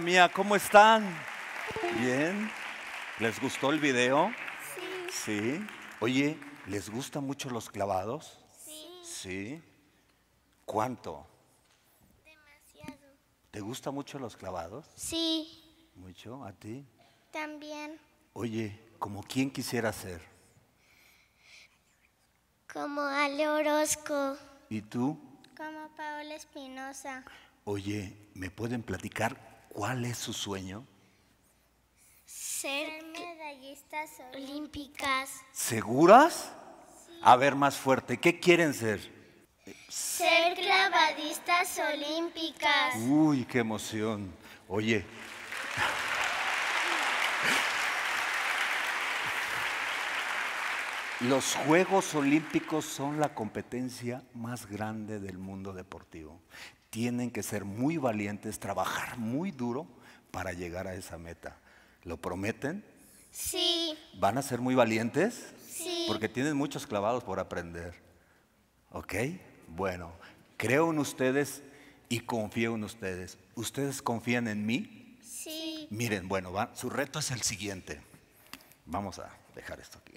Mía, ¿cómo están? Bien. ¿Les gustó el video? Sí. Sí. Oye, ¿les gustan mucho los clavados? Sí. Sí. ¿Cuánto? Demasiado. ¿Te gustan mucho los clavados? Sí. ¿Mucho? ¿A ti? También. Oye, ¿como quién quisiera ser? Como Ale Orozco. ¿Y tú? Como Paola Espinosa. Oye, ¿me pueden platicar ¿Cuál es su sueño? Ser medallistas olímpicas. ¿Seguras? A ver más fuerte, ¿qué quieren ser? Ser clavadistas olímpicas. Uy, qué emoción. Oye, Los Juegos Olímpicos son la competencia más grande del mundo deportivo. Tienen que ser muy valientes, trabajar muy duro para llegar a esa meta. ¿Lo prometen? Sí. ¿Van a ser muy valientes? Sí. Porque tienen muchos clavados por aprender. ¿Ok? Bueno, creo en ustedes y confío en ustedes. ¿Ustedes confían en mí? Sí. Miren, bueno, su reto es el siguiente. Vamos a dejar esto aquí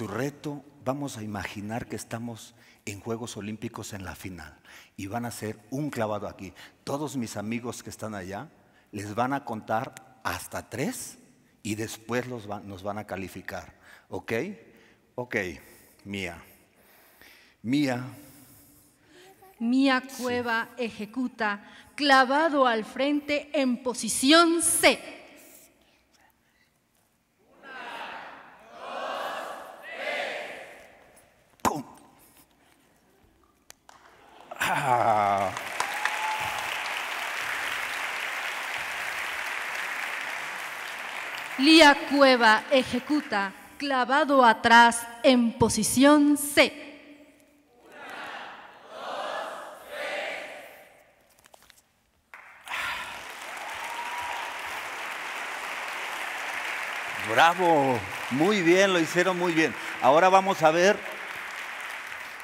su reto, vamos a imaginar que estamos en Juegos Olímpicos en la final y van a hacer un clavado aquí. Todos mis amigos que están allá les van a contar hasta tres y después los nos van a calificar. ¿Ok? Ok, Mía. Mía. Mía Cueva ejecuta clavado al frente en posición C. Lía Cueva ejecuta clavado atrás en posición C. Bravo, muy bien, lo hicieron muy bien. Ahora vamos a ver,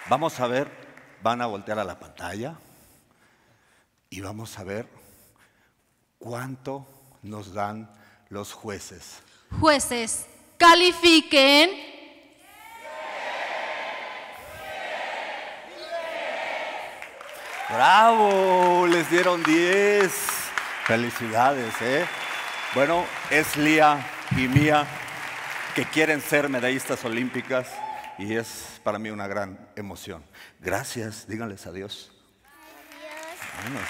vamos a ver van a voltear a la pantalla y vamos a ver cuánto nos dan los jueces. Jueces, califiquen. Bravo, les dieron 10. Felicidades, ¿eh? Bueno, es Lía y Mía que quieren ser medallistas olímpicas y es para mí una gran emoción. Gracias, díganles adiós. Adiós.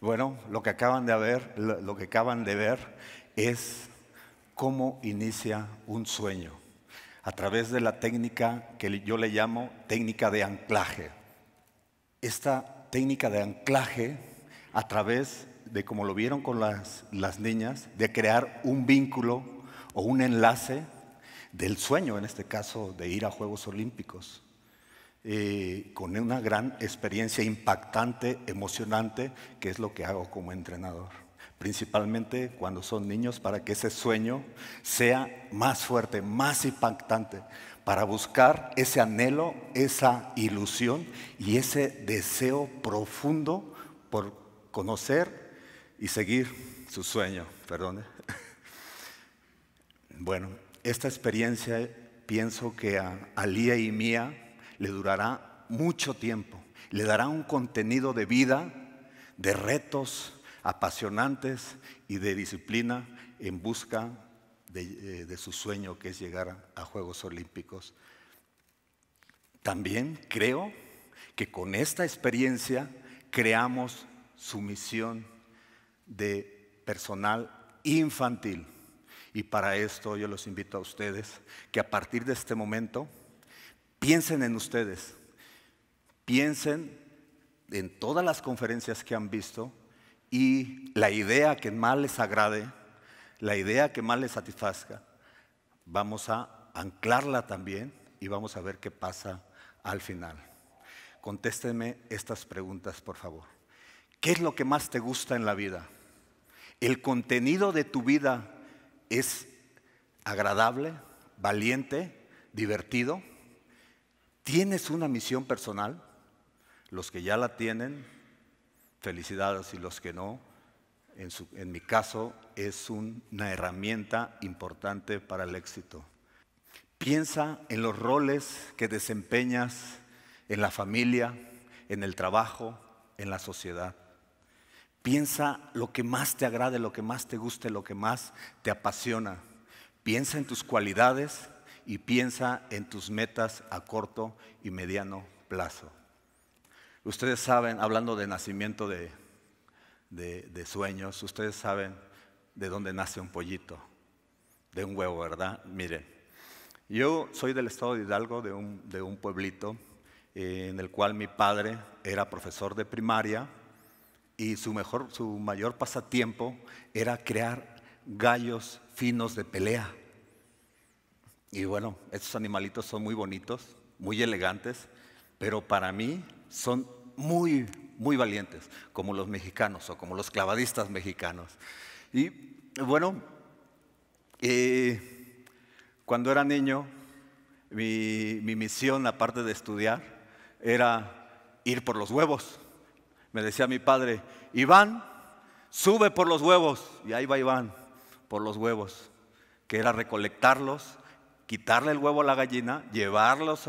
Bueno, lo que acaban de ver, lo que acaban de ver es cómo inicia un sueño a través de la técnica que yo le llamo técnica de anclaje. Esta técnica de anclaje a través de, como lo vieron con las, niñas, de crear un vínculo o un enlace del sueño, en este caso, de ir a Juegos Olímpicos. Eh, con una gran experiencia impactante, emocionante, que es lo que hago como entrenador. Principalmente cuando son niños, para que ese sueño sea más fuerte, más impactante, para buscar ese anhelo, esa ilusión y ese deseo profundo por conocer y seguir su sueño. Perdón. Bueno, esta experiencia pienso que a, alía Lía y Mía le durará mucho tiempo, le dará un contenido de vida, de retos apasionantes y de disciplina en busca eh, de, su sueño que es llegar a Juegos Olímpicos. También creo que con esta experiencia creamos su misión de personal infantil. Y para esto yo los invito a ustedes que a partir de este momento piensen en ustedes, piensen en todas las conferencias que han visto y la idea que más les agrade la idea que más le satisfazca, vamos a anclarla también y vamos a ver qué pasa al final. Contésteme estas preguntas, por favor. ¿Qué es lo que más te gusta en la vida? ¿El contenido de tu vida es agradable, valiente, divertido? ¿Tienes una misión personal? Los que ya la tienen, felicidades y los que no, en, mi caso, es una herramienta importante para el éxito. Piensa en los roles que desempeñas en la familia, en el trabajo, en la sociedad. Piensa lo que más te agrade, lo que más te guste, lo que más te apasiona. Piensa en tus cualidades y piensa en tus metas a corto y mediano plazo. Ustedes saben, hablando de nacimiento de, de, sueños, ustedes saben de dónde nace un pollito, de un huevo, ¿verdad? Miren, yo soy del estado de Hidalgo, de un, de un pueblito eh, en el cual mi padre era profesor de primaria y su, mejor, su mayor pasatiempo era crear gallos finos de pelea. Y bueno, estos animalitos son muy bonitos, muy elegantes, pero para mí son muy, muy valientes, como los mexicanos o como los clavadistas mexicanos. Y bueno, eh, cuando era niño, mi, misión, aparte de estudiar, era ir por los huevos. Me decía mi padre, Iván, sube por los huevos. Y ahí va Iván, por los huevos, que era recolectarlos quitarle el huevo a la gallina, llevarlos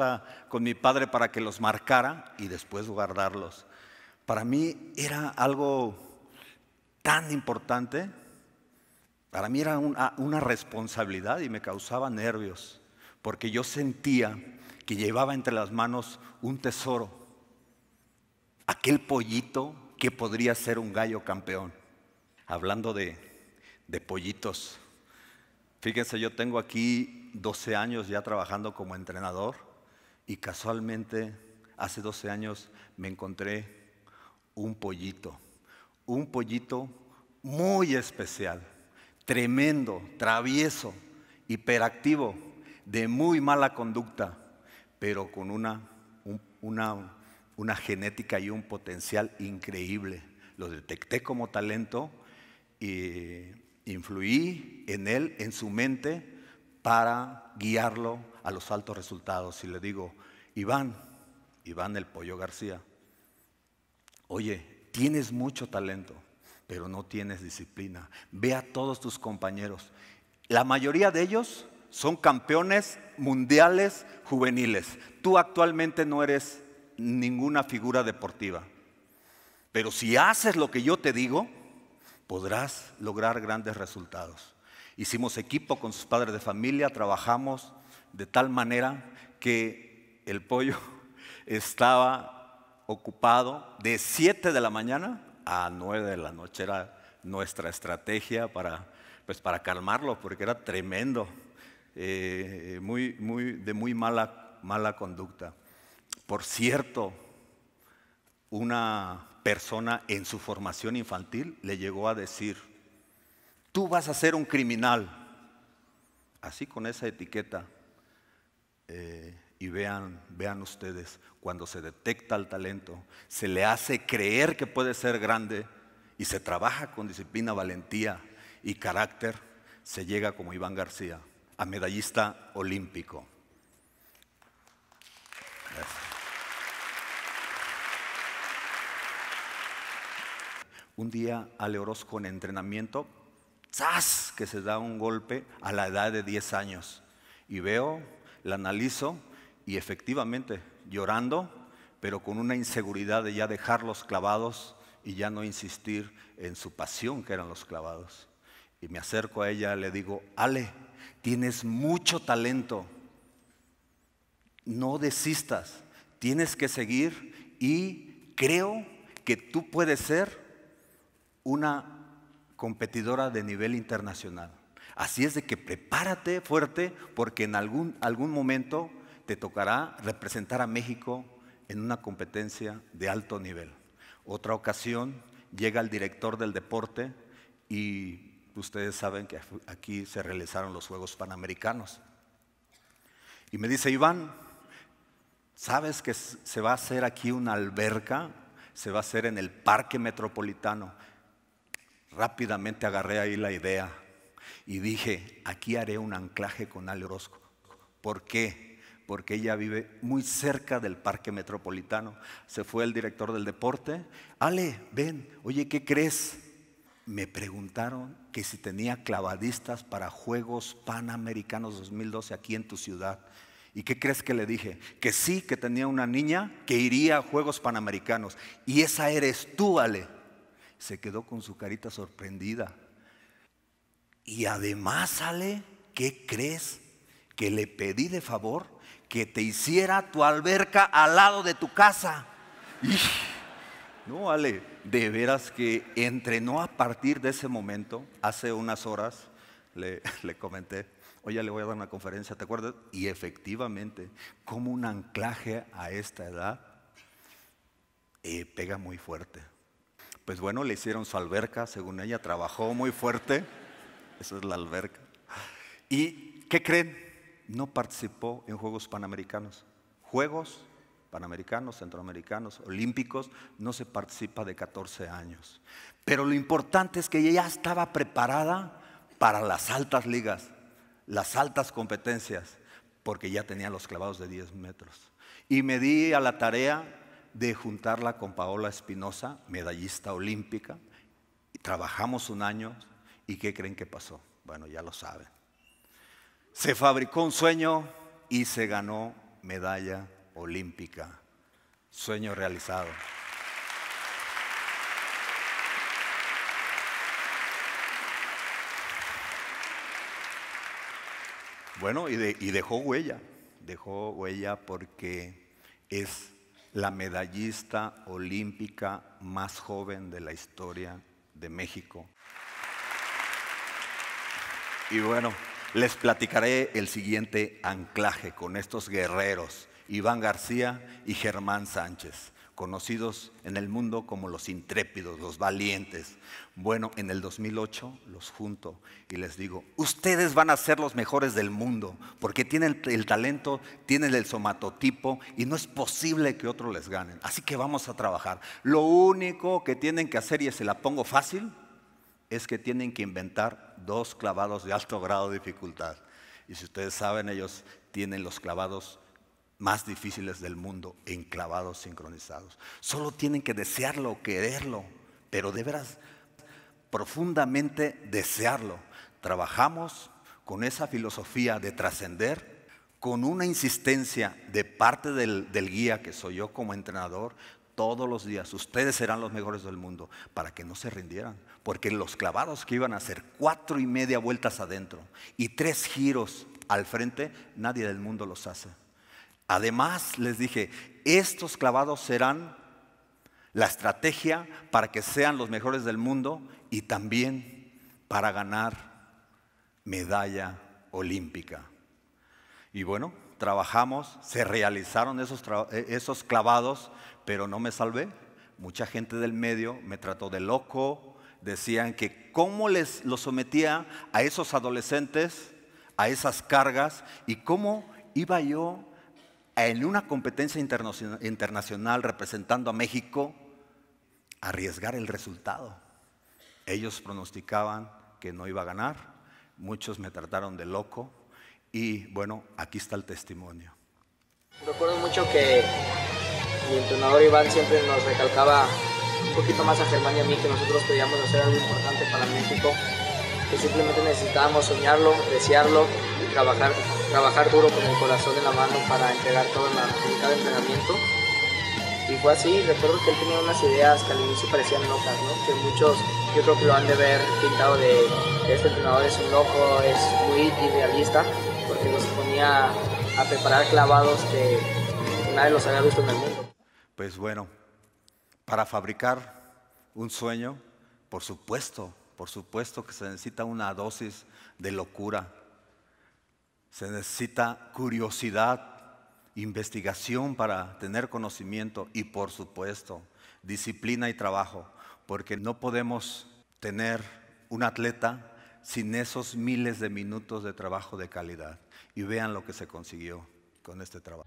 con mi padre para que los marcara y después guardarlos para mí era algo tan importante, para mí era ah, una, responsabilidad y me causaba nervios, porque yo sentía que llevaba entre las manos un tesoro, aquel pollito que podría ser un gallo campeón. Hablando de, de pollitos, fíjense, yo tengo aquí 12 años ya trabajando como entrenador y casualmente hace 12 años me encontré un pollito, un pollito muy especial, tremendo, travieso, hiperactivo, de muy mala conducta, pero con una, una, una genética y un potencial increíble. Lo detecté como talento e influí en él, en su mente, para guiarlo a los altos resultados. Y le digo, Iván, Iván el Pollo García, oye, tienes mucho talento, pero no tienes disciplina. Ve a todos tus compañeros. La mayoría de ellos son campeones mundiales juveniles. Tú actualmente no eres ninguna figura deportiva. Pero si haces lo que yo te digo, podrás lograr grandes resultados. Hicimos equipo con sus padres de familia, trabajamos de tal manera que el pollo estaba ocupado de 7 de la mañana a 9 de la noche. Era nuestra estrategia para, pues, para calmarlo, porque era tremendo, eh, muy, muy, de muy mala, mala conducta. Por cierto, una persona en su formación infantil le llegó a decir, tú vas a ser un criminal, así con esa etiqueta. Eh, y vean, vean ustedes, cuando se detecta el talento, se le hace creer que puede ser grande y se trabaja con disciplina, valentía y carácter, se llega como Iván García, a medallista olímpico. Un día Ale Orozco en entrenamiento, ¡zas! que se da un golpe a la edad de 10 años. Y veo, la analizo y efectivamente llorando, pero con una inseguridad de ya dejar los clavados y ya no insistir en su pasión que eran los clavados. Y me acerco a ella, le digo, Ale, tienes mucho talento, no desistas, tienes que seguir y creo que tú puedes ser una competidora de nivel internacional. Así es de que prepárate fuerte porque en algún, algún momento te tocará representar a México en una competencia de alto nivel. Otra ocasión llega el director del deporte y ustedes saben que aquí se realizaron los Juegos Panamericanos. Y me dice, Iván, ¿sabes que se va a hacer aquí una alberca? Se va a hacer en el Parque Metropolitano. Rápidamente agarré ahí la idea y dije, aquí haré un anclaje con Ale Orozco. ¿Por qué? porque ella vive muy cerca del parque metropolitano. Se fue el director del deporte. Ale, ven, oye, ¿qué crees? Me preguntaron que si tenía clavadistas para Juegos Panamericanos 2012 aquí en tu ciudad. ¿Y qué crees que le dije? Que sí, que tenía una niña que iría a Juegos Panamericanos. Y esa eres tú, Ale. Se quedó con su carita sorprendida. Y además, Ale, ¿qué crees? Que le pedí de favor que te hiciera tu alberca al lado de tu casa. no, Ale, de veras que entrenó a partir de ese momento, hace unas horas, le, le comenté, ya le voy a dar una conferencia, ¿te acuerdas? Y efectivamente, como un anclaje a esta edad, eh, pega muy fuerte. Pues bueno, le hicieron su alberca, según ella, trabajó muy fuerte. Esa es la alberca. ¿Y qué creen? no participó en Juegos Panamericanos. Juegos Panamericanos, Centroamericanos, Olímpicos, no se participa de 14 años. Pero lo importante es que ella ya estaba preparada para las altas ligas, las altas competencias, porque ya tenía los clavados de 10 metros. Y me di a la tarea de juntarla con Paola Espinosa, medallista olímpica. trabajamos un año y ¿qué creen que pasó? Bueno, ya lo saben. Se fabricó un sueño y se ganó medalla olímpica. Sueño realizado. Bueno, y, dejó huella, dejó huella porque es la medallista olímpica más joven de la historia de México. Y bueno, les platicaré el siguiente anclaje con estos guerreros, Iván García y Germán Sánchez, conocidos en el mundo como los intrépidos, los valientes. Bueno, en el 2008 los junto y les digo, ustedes van a ser los mejores del mundo, porque tienen el talento, tienen el somatotipo y no es posible que otros les ganen. Así que vamos a trabajar. Lo único que tienen que hacer, y se la pongo fácil, es que tienen que inventar dos clavados de alto grado de dificultad. Y si ustedes saben, ellos tienen los clavados más difíciles del mundo en clavados sincronizados. Solo tienen que desearlo, quererlo, pero de veras profundamente desearlo. Trabajamos con esa filosofía de trascender, con una insistencia de parte del, del guía que soy yo como entrenador, todos los días, ustedes serán los mejores del mundo, para que no se rindieran. Porque los clavados que iban a hacer cuatro y media vueltas adentro y tres giros al frente, nadie del mundo los hace. Además, les dije, estos clavados serán la estrategia para que sean los mejores del mundo y también para ganar medalla olímpica. Y bueno, trabajamos, se realizaron esos, eh, esos clavados, pero no me salvé. Mucha gente del medio me trató de loco, decían que cómo les lo sometía a esos adolescentes a esas cargas y cómo iba yo en una competencia internacional representando a México a arriesgar el resultado. Ellos pronosticaban que no iba a ganar, muchos me trataron de loco, y bueno, aquí está el testimonio. Recuerdo mucho que mi entrenador Iván siempre nos recalcaba un poquito más a Germán y a mí que nosotros podíamos hacer algo importante para México, que simplemente necesitábamos soñarlo, desearlo y trabajar, trabajar duro con el corazón en la mano para entregar todo en, cada entrenamiento. Y fue así, recuerdo que él tenía unas ideas que al inicio parecían locas, que muchos yo creo que lo han de ver pintado de este entrenador es un loco, es muy irrealista, a preparar clavados que nadie los había visto en el mundo. Pues bueno, para fabricar un sueño, por supuesto, por supuesto que se necesita una dosis de locura, se necesita curiosidad, investigación para tener conocimiento y por supuesto disciplina y trabajo, porque no podemos tener un atleta sin esos miles de minutos de trabajo de calidad. Y vean lo que se consiguió con este trabajo.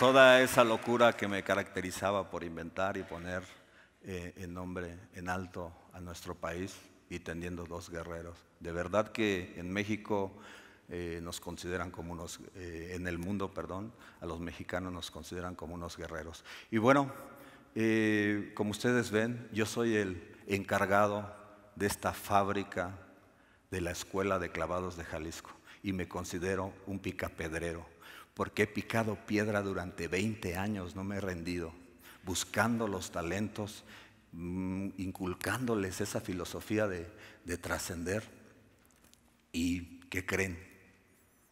toda esa locura que me caracterizaba por inventar y poner en eh, nombre en alto a nuestro país y teniendo dos guerreros. De verdad que en México eh, nos consideran como unos, eh, en el mundo, perdón, a los mexicanos nos consideran como unos guerreros. Y bueno, como ustedes ven, yo soy el encargado de esta fábrica de la Escuela de Clavados de Jalisco y me considero un picapedrero porque he picado piedra durante 20 años, no me he rendido, buscando los talentos, mm, inculcándoles esa filosofía de, trascender. ¿Y qué creen?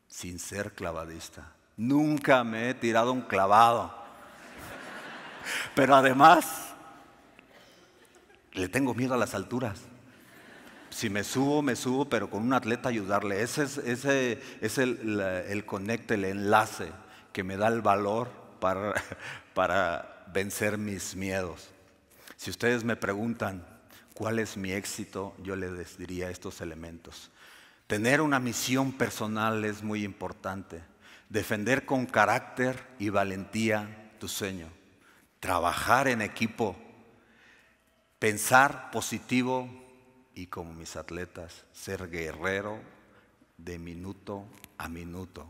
Sin ser clavadista. Nunca me he tirado un clavado. Pero además, le tengo miedo a las alturas si me subo, me subo, pero con un atleta ayudarle. Ese es, el, el el enlace que me da el valor para, para vencer mis miedos. Si ustedes me preguntan cuál es mi éxito, yo les diría estos elementos. Tener una misión personal es muy importante. Defender con carácter y valentía tu sueño. Trabajar en equipo. Pensar positivo y como mis atletas, ser guerrero de minuto a minuto.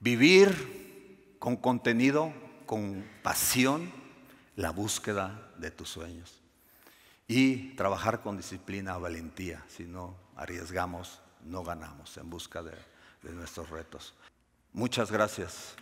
Vivir con contenido, con pasión, la búsqueda de tus sueños. Y trabajar con disciplina, valentía. Si no arriesgamos, no ganamos en busca de, de nuestros retos. Muchas gracias.